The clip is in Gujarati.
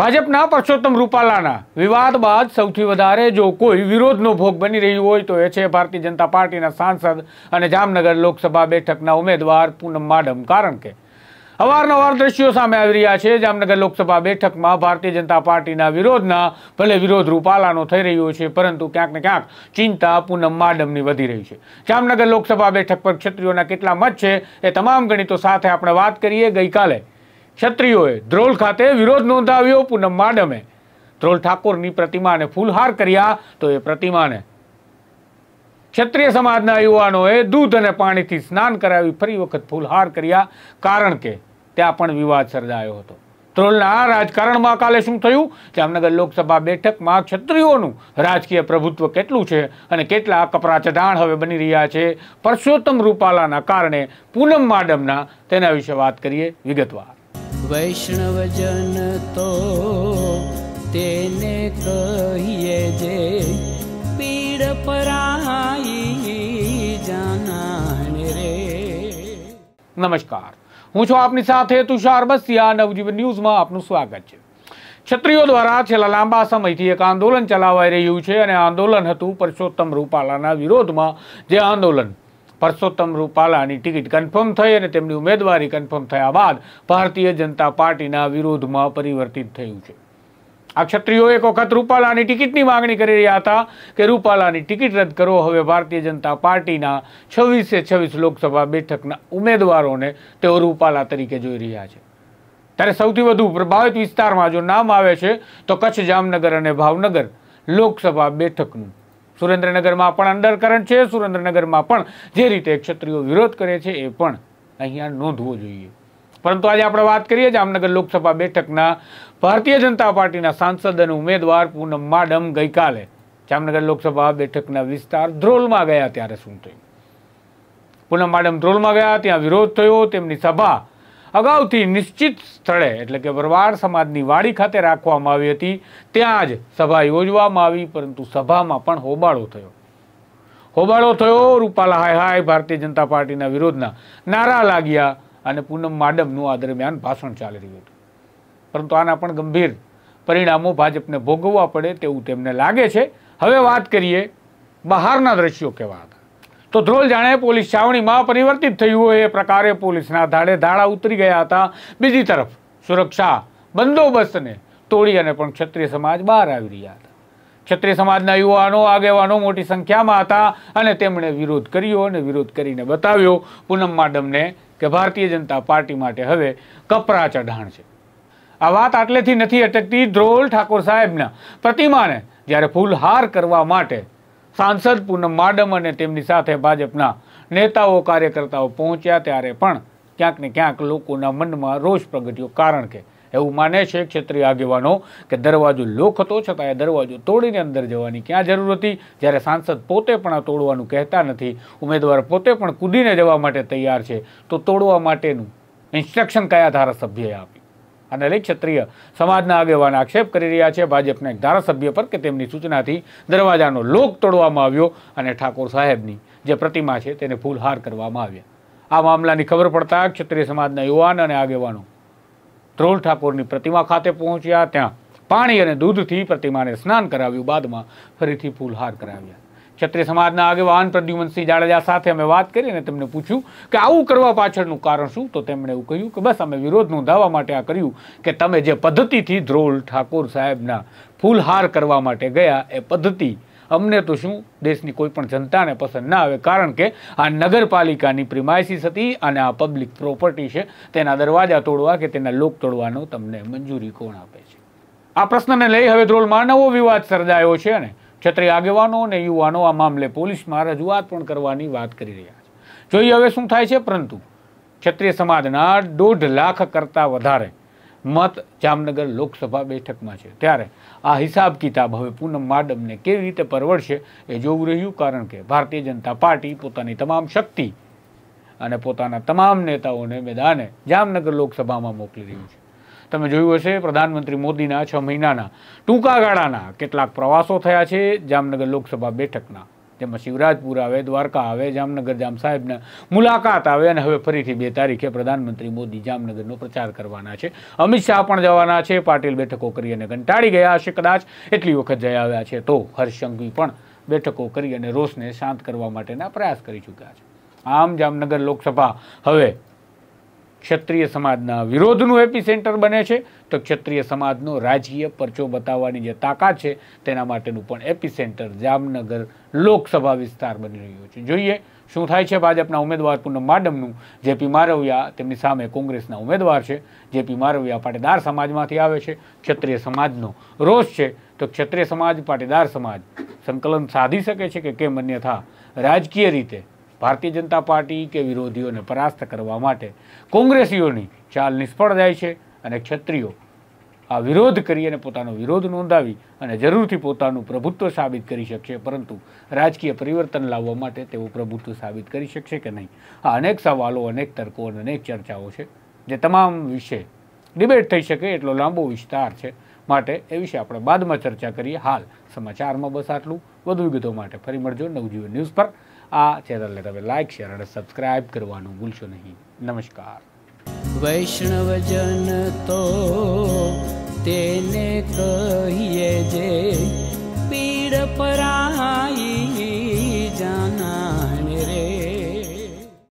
ભાજપના પરસોત્તમ રૂપાલાના વિવાદ બાદ સૌથી વધારે જો કોઈ વિરોધનો ભોગ બની રહ્યું હોય તો એ છે ભારતીય જનતા પાર્ટીના સાંસદ અને જામનગર લોકસભા બેઠકના ઉમેદવાર પૂનમ માડમ કારણ કે અવારનવાર દ્રશ્યો સામે આવી રહ્યા છે જામનગર લોકસભા બેઠકમાં ભારતીય જનતા પાર્ટીના વિરોધના ભલે વિરોધ રૂપાલાનો થઈ રહ્યો છે પરંતુ ક્યાંક ને ક્યાંક ચિંતા પૂનમ માડમની વધી રહી છે જામનગર લોકસભા બેઠક પર ક્ષત્રિયોના કેટલા મત છે એ તમામ ગણિતો સાથે આપણે વાત કરીએ ગઈકાલે ક્ષત્રિયોએ ધ્રોલ ખાતે વિરોધ નોંધાવ્યો પૂનમ માડમે ધ્રોલ ઠાકોરની પ્રતિમાને ફૂલહાર કર્યા તો એ પ્રતિમાને ક્ષત્રિય સમાજના યુવાનોએ દૂધ અને પાણીથી સ્નાન કરાવી ફરી વખત ફૂલહાર કર્યા કારણ કે ત્યાં પણ વિવાદ સર્જાયો હતો ધ્રોલના રાજકારણમાં કાલે શું થયું જામનગર લોકસભા બેઠકમાં ક્ષત્રિયોનું રાજકીય પ્રભુત્વ કેટલું છે અને કેટલા કપરા ચઢાણ હવે બની રહ્યા છે પરસોત્તમ રૂપાલાના કારણે પૂનમ માડમના તેના વિશે વાત કરીએ વિગતવાર વૈષ્ણવજન તો તેને કહીએ જે પીડ પરાઈ જાનાને રે નમસ્કાર હું છું આપની સાથે તુષાર બસિયા નવજીવન ન્યૂઝમાં આપનું સ્વાગત છે ક્ષત્રિયો દ્વારા છેલ્લા લાંબા સમયથી એક આંદોલન ચલાવાઈ રહ્યું છે અને આંદોલન હતું પરસોત્તમ રૂપાલાના વિરોધમાં જે આંદોલન પરસોત્તમ રૂપાલાની ટિકિટ કન્ફર્મ થઈ અને તેમની ઉમેદવારી કન્ફર્મ થયા બાદ ભારતીય જનતા પાર્ટીના વિરોધમાં પરિવર્તિત થયું છે આ ક્ષત્રિયો એક વખત રૂપાલાની ટિકિટની માગણી કરી રહ્યા હતા કે રૂપાલાની ટિકિટ રદ કરો હવે ભારતીય જનતા પાર્ટીના છવ્વીસે છવ્વીસ લોકસભા બેઠકના ઉમેદવારોને તેઓ રૂપાલા તરીકે જોઈ રહ્યા છે ત્યારે સૌથી વધુ પ્રભાવિત વિસ્તારમાં જો નામ આવે છે તો કચ્છ જામનગર અને ભાવનગર લોકસભા બેઠકનું સુરેન્દ્રનગરમાં પણ અંડરકરંટ છે સુરેન્દ્રનગરમાં પણ જે રીતે ક્ષત્રિયો વિરોધ કરે છે એ પણ અહીંયા નોંધવો જોઈએ પરંતુ આજે આપણે વાત કરીએ જામનગર લોકસભા બેઠકના ભારતીય જનતા પાર્ટીના સાંસદ અને ઉમેદવાર પૂનમ માડમ ગઈકાલે જામનગર લોકસભા બેઠકના વિસ્તાર ધ્રોલમાં ગયા ત્યારે શું થયું પૂનમ માડમ ધ્રોલમાં ગયા ત્યાં વિરોધ થયો તેમની સભા અગાઉથી નિશ્ચિત સ્થળે એટલે કે વરવાડ સમાજની વાડી ખાતે રાખવામાં આવી હતી ત્યાં જ સભા યોજવામાં આવી પરંતુ સભામાં પણ હોબાળો થયો હોબાળો થયો રૂપાલા હાય હાય ભારતીય જનતા પાર્ટીના વિરોધના નારા લાગ્યા અને પૂનમ માડમનું આ દરમિયાન ભાષણ ચાલી રહ્યું હતું પરંતુ આના પણ ગંભીર પરિણામો ભાજપને ભોગવવા પડે તેવું તેમને લાગે છે હવે વાત કરીએ બહારના દ્રશ્યો કેવા હતા તો ધ્રોલ જાણે પોલીસ છાવણીમાં પરિવર્તિત થયું હોય એ પ્રકારે પોલીસના ધાડે ધાડા ઉતરી ગયા હતા બીજી તરફ સુરક્ષા બંદોબસ્તને તોડી અને પણ ક્ષત્રિય સમાજ બહાર આવી રહ્યા હતા ક્ષત્રિય સમાજના યુવાનો આગેવાનો મોટી સંખ્યામાં હતા અને તેમણે વિરોધ કર્યો અને વિરોધ કરીને બતાવ્યો પૂનમ માડમને કે ભારતીય જનતા પાર્ટી માટે હવે કપરા ચઢાણ છે આ વાત આટલેથી નથી અટકતી ધ્રોલ ઠાકોર સાહેબના પ્રતિમાને જ્યારે ફૂલહાર કરવા માટે સાંસદ પૂનમ માડમ અને તેમની સાથે ભાજપના નેતાઓ કાર્યકર્તાઓ પહોંચ્યા ત્યારે પણ ક્યાંક ને ક્યાંક લોકોના મનમાં રોષ પ્રગટ્યો કારણ કે એવું માને છે ક્ષેત્રીય આગેવાનો કે દરવાજો લોક હતો છતાં એ દરવાજો તોડીને અંદર જવાની ક્યાં જરૂર હતી જ્યારે સાંસદ પોતે પણ આ તોડવાનું કહેતા નથી ઉમેદવાર પોતે પણ કૂદીને જવા માટે તૈયાર છે તો તોડવા માટેનું ઇન્સ્ટ્રક્શન કયા ધારાસભ્યએ આપ્યું અને લઈ ક્ષત્રિય સમાજના આગેવાન આક્ષેપ કરી રહ્યા છે ભાજપના એક ધારાસભ્ય પર કે તેમની સૂચનાથી દરવાજાનો લોક તોડવામાં આવ્યો અને ઠાકોર સાહેબની જે પ્રતિમા છે તેને ફૂલહાર કરવામાં આવ્યા આ મામલાની ખબર પડતા ક્ષત્રિય સમાજના યુવાન અને આગેવાનો ધ્રોલ ઠાકોરની પ્રતિમા ખાતે પહોંચ્યા ત્યાં પાણી અને દૂધથી પ્રતિમાને સ્નાન કરાવ્યું બાદમાં ફરીથી ફૂલહાર કરાવ્યા ક્ષત્રિય સમાજના આગેવાન પ્રદ્યુમનસિંહ જાડેજા સાથે અમે વાત કરી અને તેમને પૂછ્યું કે આવું કરવા પાછળનું કારણ શું તો તેમણે એવું કહ્યું કે બસ અમે વિરોધ નોંધાવવા માટે આ કર્યું કે તમે જે પદ્ધતિથી ધ્રોલ ઠાકોર સાહેબના ફૂલહાર કરવા માટે ગયા એ પદ્ધતિ અમને તો શું દેશની કોઈ પણ જનતાને પસંદ ના આવે કારણ કે આ નગરપાલિકાની પ્રિમાઇસીસ હતી અને આ પબ્લિક પ્રોપર્ટી છે તેના દરવાજા તોડવા કે તેના લોક તોડવાનો તમને મંજૂરી કોણ આપે છે આ પ્રશ્નને લઈ હવે ધ્રોલમાં નવો વિવાદ સર્જાયો છે અને ક્ષત્રિય આગેવાનો અને યુવાનો આ મામલે પોલીસમાં રજૂઆત પણ કરવાની વાત કરી રહ્યા છે જોઈએ હવે શું થાય છે પરંતુ ક્ષત્રિય સમાજના દોઢ લાખ કરતાં વધારે મત જામનગર લોકસભા બેઠકમાં છે ત્યારે આ હિસાબ કિતાબ હવે પૂનમ માડમને કેવી રીતે પરવડશે એ જોવું રહ્યું કારણ કે ભારતીય જનતા પાર્ટી પોતાની તમામ શક્તિ અને પોતાના તમામ નેતાઓને મેદાને જામનગર લોકસભામાં મોકલી રહ્યું છે તમે જોયું હશે પ્રધાનમંત્રી મોદીના છ મહિનાના ટૂંકા ગાળાના કેટલાક પ્રવાસો થયા છે જામનગર લોકસભા બેઠકના જેમાં શિવરાજપુર આવે દ્વારકા આવે જામનગર જામ સાહેબના મુલાકાત આવે અને હવે ફરીથી બે તારીખે પ્રધાનમંત્રી મોદી જામનગરનો પ્રચાર કરવાના છે અમિત શાહ પણ જવાના છે પાટીલ બેઠકો કરી અને કંટાળી ગયા હશે કદાચ એટલી વખત જઈ આવ્યા છે તો હર્ષંઘવી પણ બેઠકો કરી અને રોષને શાંત કરવા માટેના પ્રયાસ કરી ચૂક્યા છે આમ જામનગર લોકસભા હવે ક્ષત્રિય સમાજના વિરોધનું સેન્ટર બને છે તો ક્ષત્રિય સમાજનો રાજકીય પરચો બતાવવાની જે તાકાત છે તેના માટેનું પણ સેન્ટર જામનગર લોકસભા વિસ્તાર બની રહ્યો છે જોઈએ શું થાય છે ભાજપના ઉમેદવાર પૂનમ માડમનું જેપી મારવિયા તેમની સામે કોંગ્રેસના ઉમેદવાર છે જેપી મારવિયા પાટીદાર સમાજમાંથી આવે છે ક્ષત્રિય સમાજનો રોષ છે તો ક્ષત્રિય સમાજ પાટીદાર સમાજ સંકલન સાધી શકે છે કે કેમ અન્યથા રાજકીય રીતે ભારતીય જનતા પાર્ટી કે વિરોધીઓને પરાસ્ત કરવા માટે કોંગ્રેસીઓની ચાલ નિષ્ફળ જાય છે અને ક્ષત્રિયો આ વિરોધ કરી અને પોતાનો વિરોધ નોંધાવી અને જરૂરથી પોતાનું પ્રભુત્વ સાબિત કરી શકશે પરંતુ રાજકીય પરિવર્તન લાવવા માટે તેઓ પ્રભુત્વ સાબિત કરી શકશે કે નહીં આ અનેક સવાલો અનેક તર્કો અને અનેક ચર્ચાઓ છે જે તમામ વિશે ડિબેટ થઈ શકે એટલો લાંબો વિસ્તાર છે માટે એ વિશે આપણે બાદમાં ચર્ચા કરીએ હાલ સમાચારમાં બસ આટલું વધુ વિગતો માટે ફરી મળજો નવજીવન ન્યૂઝ પર આ ચેનલને તમે લાઇક શેર અને સબસ્ક્રાઇબ કરવાનું ભૂલશો નહીં નમસ્કાર વૈષ્ણવજન તો તેને કહીએ જે પીડ પરાય